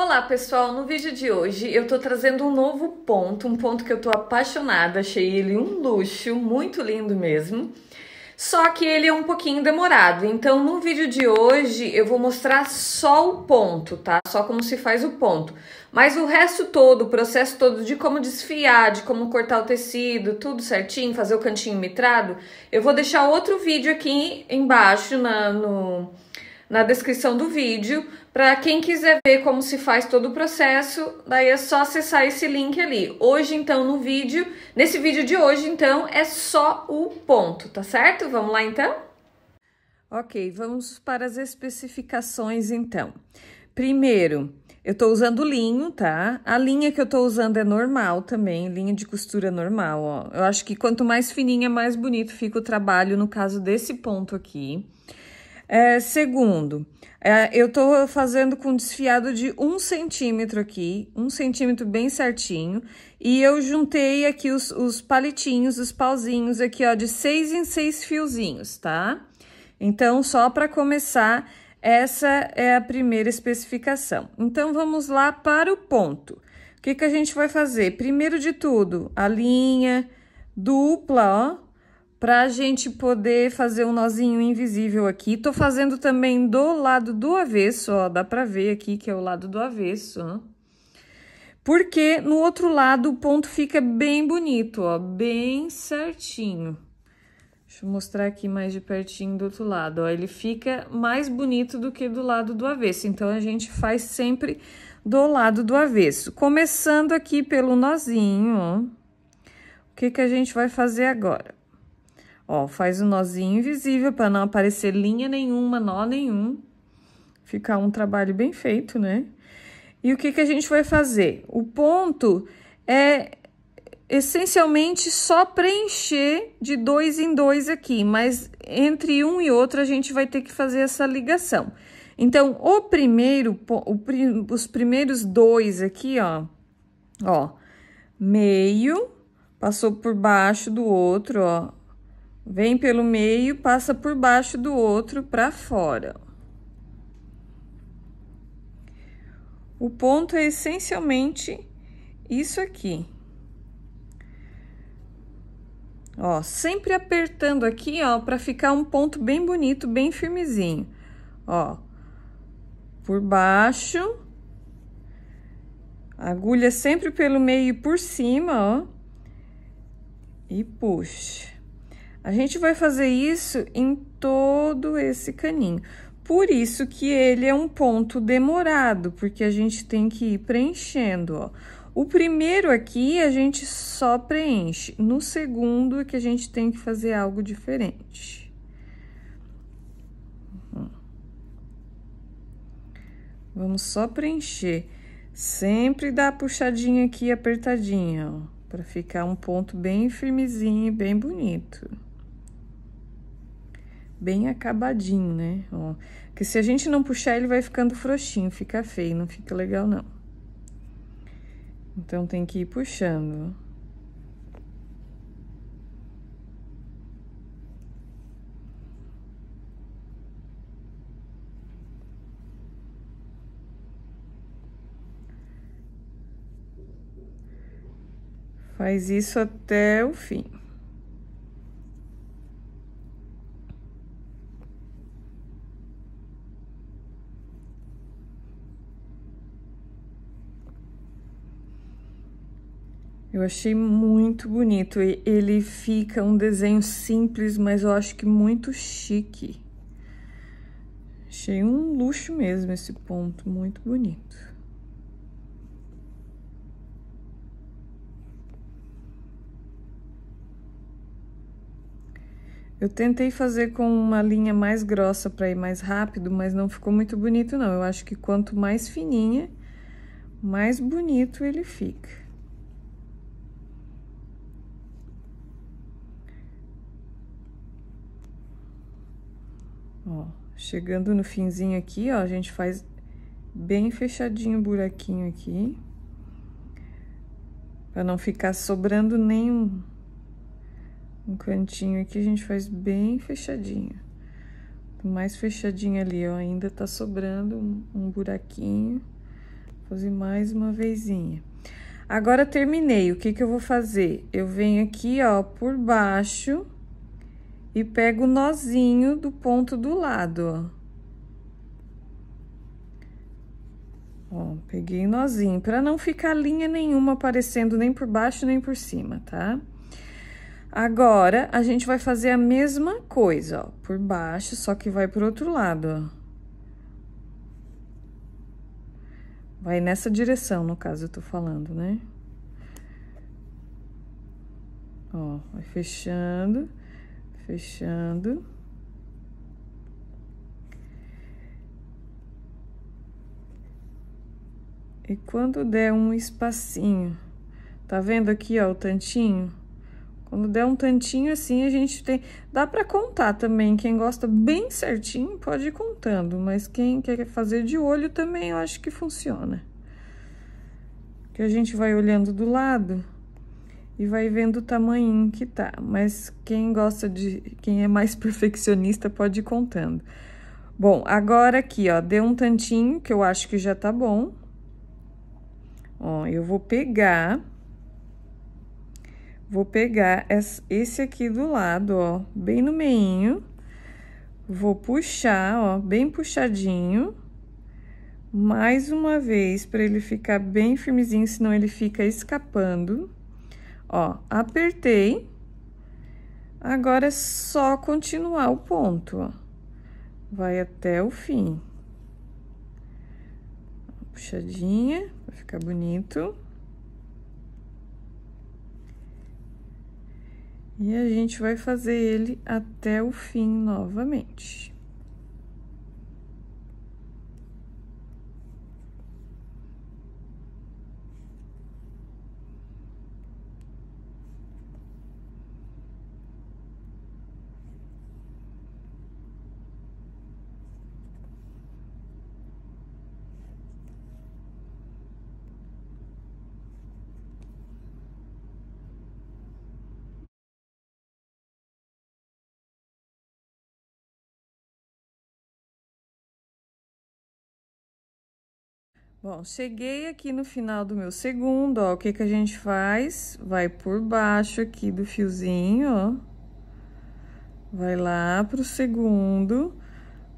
Olá pessoal, no vídeo de hoje eu tô trazendo um novo ponto, um ponto que eu tô apaixonada, achei ele um luxo, muito lindo mesmo. Só que ele é um pouquinho demorado, então no vídeo de hoje eu vou mostrar só o ponto, tá? Só como se faz o ponto. Mas o resto todo, o processo todo de como desfiar, de como cortar o tecido, tudo certinho, fazer o cantinho mitrado, eu vou deixar outro vídeo aqui embaixo na, no na descrição do vídeo. Para quem quiser ver como se faz todo o processo, daí é só acessar esse link ali. Hoje, então, no vídeo, nesse vídeo de hoje, então, é só o ponto, tá certo? Vamos lá, então? Ok, vamos para as especificações, então. Primeiro, eu tô usando linho, tá? A linha que eu tô usando é normal também, linha de costura normal, ó. Eu acho que quanto mais fininha, mais bonito fica o trabalho, no caso desse ponto aqui. É, segundo, é, eu estou fazendo com desfiado de um centímetro aqui, um centímetro bem certinho, e eu juntei aqui os, os palitinhos, os pauzinhos aqui, ó, de seis em seis fiozinhos, tá? Então, só para começar, essa é a primeira especificação. Então, vamos lá para o ponto. O que, que a gente vai fazer? Primeiro de tudo, a linha dupla, ó, pra gente poder fazer um nozinho invisível aqui. Tô fazendo também do lado do avesso, ó, dá pra ver aqui que é o lado do avesso, ó. Porque no outro lado o ponto fica bem bonito, ó, bem certinho. Deixa eu mostrar aqui mais de pertinho do outro lado, ó, ele fica mais bonito do que do lado do avesso, então a gente faz sempre do lado do avesso. Começando aqui pelo nozinho, ó, o que que a gente vai fazer agora? Ó, faz o um nozinho invisível para não aparecer linha nenhuma, nó nenhum. Ficar um trabalho bem feito, né? E o que, que a gente vai fazer? O ponto é essencialmente só preencher de dois em dois aqui, mas entre um e outro a gente vai ter que fazer essa ligação. Então, o primeiro, o, os primeiros dois aqui, ó, ó, meio, passou por baixo do outro, ó, Vem pelo meio, passa por baixo do outro para fora. O ponto é essencialmente isso aqui. Ó, sempre apertando aqui, ó, para ficar um ponto bem bonito, bem firmezinho. Ó, por baixo. Agulha sempre pelo meio e por cima, ó. E puxa. A gente vai fazer isso em todo esse caninho. Por isso que ele é um ponto demorado, porque a gente tem que ir preenchendo, ó. O primeiro aqui a gente só preenche, no segundo é que a gente tem que fazer algo diferente. Uhum. Vamos só preencher. Sempre dá a puxadinha aqui, apertadinha, ó, pra ficar um ponto bem firmezinho e bem bonito bem acabadinho, né? Ó, que se a gente não puxar, ele vai ficando frouxinho, fica feio, não fica legal, não. Então, tem que ir puxando. Faz isso até o fim. Eu achei muito bonito. Ele fica um desenho simples, mas eu acho que muito chique. Achei um luxo mesmo esse ponto, muito bonito. Eu tentei fazer com uma linha mais grossa para ir mais rápido, mas não ficou muito bonito não. Eu acho que quanto mais fininha, mais bonito ele fica. Chegando no finzinho aqui, ó, a gente faz bem fechadinho o buraquinho aqui. Pra não ficar sobrando nenhum um cantinho aqui, a gente faz bem fechadinho. Mais fechadinho ali, ó, ainda tá sobrando um, buraquinho. Vou fazer mais uma vezinha. Agora, terminei. O que que eu vou fazer? Eu venho aqui, ó, por baixo e pego o nozinho do ponto do lado, ó. Ó, peguei o nozinho, pra não ficar linha nenhuma aparecendo nem por baixo nem por cima, tá? Agora, a gente vai fazer a mesma coisa, ó, por baixo, só que vai pro outro lado, ó. Vai nessa direção, no caso, eu tô falando, né? Ó, vai fechando fechando. E quando der um espacinho, tá vendo aqui, ó, o tantinho? Quando der um tantinho assim, a gente tem... Dá pra contar também, quem gosta bem certinho pode ir contando, mas quem quer fazer de olho também eu acho que funciona. Que a gente vai olhando do lado e vai vendo o tamanho que tá. Mas quem gosta de, quem é mais perfeccionista pode ir contando. Bom, agora aqui, ó, deu um tantinho que eu acho que já tá bom. Ó, eu vou pegar, vou pegar esse aqui do lado, ó, bem no meinho. Vou puxar, ó, bem puxadinho. Mais uma vez, para ele ficar bem firmezinho, senão ele fica escapando. Ó, apertei. Agora é só continuar o ponto, ó. Vai até o fim. Puxadinha, vai ficar bonito. E a gente vai fazer ele até o fim novamente. Bom, cheguei aqui no final do meu segundo, ó, o que que a gente faz? Vai por baixo aqui do fiozinho, ó, vai lá pro segundo,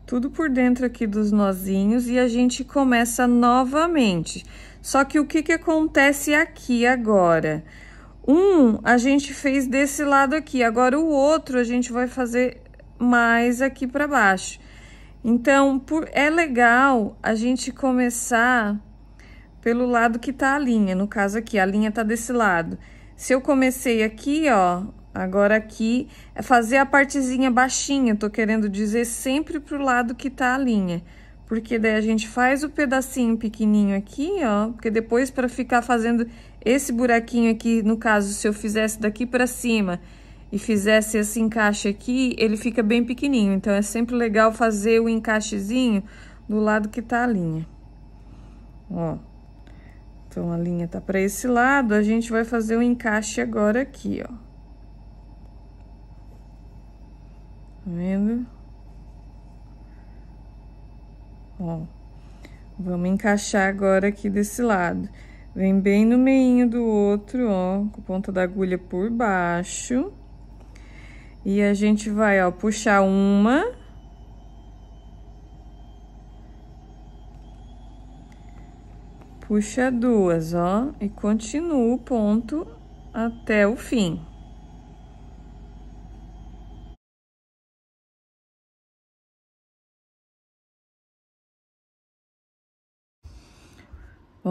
tudo por dentro aqui dos nozinhos e a gente começa novamente. Só que o que que acontece aqui agora? Um a gente fez desse lado aqui, agora o outro a gente vai fazer mais aqui para baixo. Então, por, é legal a gente começar pelo lado que tá a linha. No caso aqui, a linha tá desse lado. Se eu comecei aqui, ó, agora aqui, é fazer a partezinha baixinha. Tô querendo dizer sempre pro lado que tá a linha. Porque daí a gente faz o pedacinho pequenininho aqui, ó. Porque depois, para ficar fazendo esse buraquinho aqui, no caso, se eu fizesse daqui para cima e fizesse esse encaixe aqui, ele fica bem pequenininho. Então, é sempre legal fazer o encaixezinho do lado que tá a linha. Ó. Então, a linha tá pra esse lado, a gente vai fazer o encaixe agora aqui, ó. Tá vendo? Ó. Vamos encaixar agora aqui desse lado. Vem bem no meinho do outro, ó, com a ponta da agulha por baixo. E a gente vai, ó, puxar uma. Puxa duas, ó, e continua o ponto até o fim.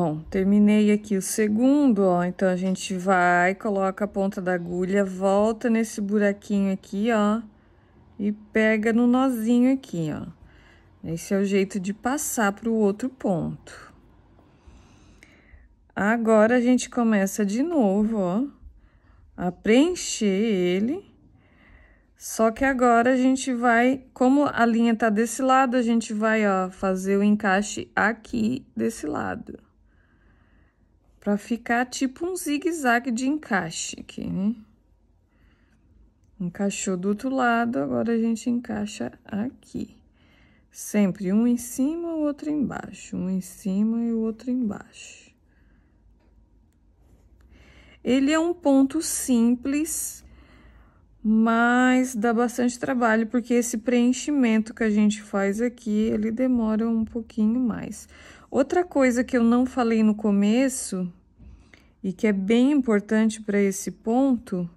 Bom, terminei aqui o segundo, ó, então a gente vai, coloca a ponta da agulha, volta nesse buraquinho aqui, ó, e pega no nozinho aqui, ó. Esse é o jeito de passar para o outro ponto. Agora, a gente começa de novo, ó, a preencher ele. Só que agora a gente vai, como a linha tá desse lado, a gente vai, ó, fazer o encaixe aqui desse lado. Pra ficar tipo um zigue-zague de encaixe aqui, né? Encaixou do outro lado, agora a gente encaixa aqui. Sempre um em cima, o outro embaixo. Um em cima e o outro embaixo. Ele é um ponto simples, mas dá bastante trabalho, porque esse preenchimento que a gente faz aqui, ele demora um pouquinho mais. Outra coisa que eu não falei no começo e que é bem importante para esse ponto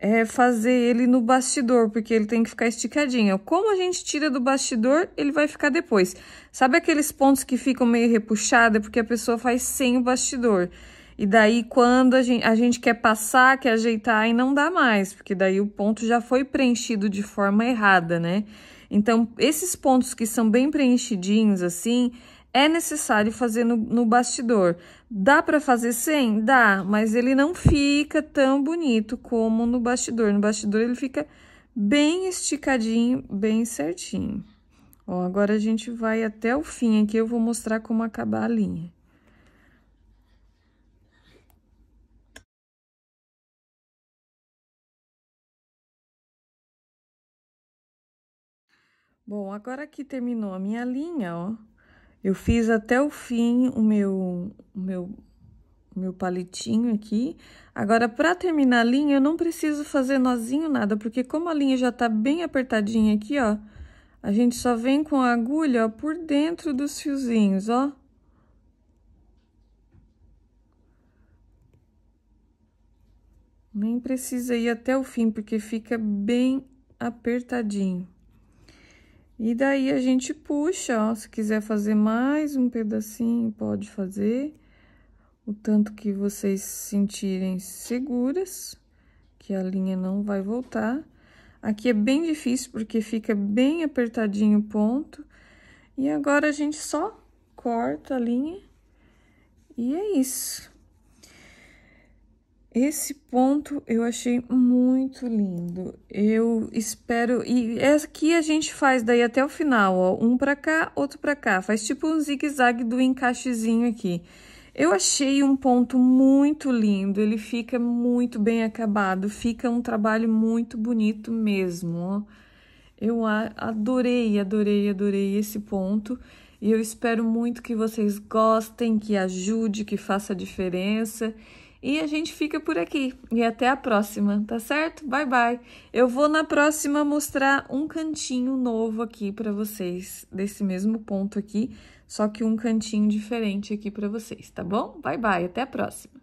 é fazer ele no bastidor, porque ele tem que ficar esticadinho. Como a gente tira do bastidor, ele vai ficar depois. Sabe aqueles pontos que ficam meio repuxados é porque a pessoa faz sem o bastidor? E daí, quando a gente, a gente quer passar, quer ajeitar, e não dá mais, porque daí o ponto já foi preenchido de forma errada, né? Então, esses pontos que são bem preenchidinhos, assim, é necessário fazer no, no bastidor. Dá para fazer sem? Dá, mas ele não fica tão bonito como no bastidor. No bastidor ele fica bem esticadinho, bem certinho. Ó, agora a gente vai até o fim aqui, eu vou mostrar como acabar a linha. Bom, agora que terminou a minha linha, ó, eu fiz até o fim o meu, o meu, meu palitinho aqui. Agora, para terminar a linha, eu não preciso fazer nozinho nada, porque como a linha já tá bem apertadinha aqui, ó, a gente só vem com a agulha, ó, por dentro dos fiozinhos, ó. Nem precisa ir até o fim, porque fica bem apertadinho. E daí a gente puxa, ó, se quiser fazer mais um pedacinho, pode fazer. O tanto que vocês sentirem seguras, que a linha não vai voltar. Aqui é bem difícil, porque fica bem apertadinho o ponto. E agora a gente só corta a linha e é isso. Esse ponto eu achei muito lindo. Eu espero. E aqui é a gente faz daí até o final, ó. Um pra cá, outro pra cá. Faz tipo um zigue-zague do encaixezinho aqui. Eu achei um ponto muito lindo. Ele fica muito bem acabado. Fica um trabalho muito bonito mesmo, ó. Eu adorei, adorei, adorei esse ponto. E eu espero muito que vocês gostem, que ajude, que faça a diferença. E a gente fica por aqui. E até a próxima, tá certo? Bye bye. Eu vou na próxima mostrar um cantinho novo aqui para vocês, desse mesmo ponto aqui, só que um cantinho diferente aqui para vocês, tá bom? Bye bye, até a próxima.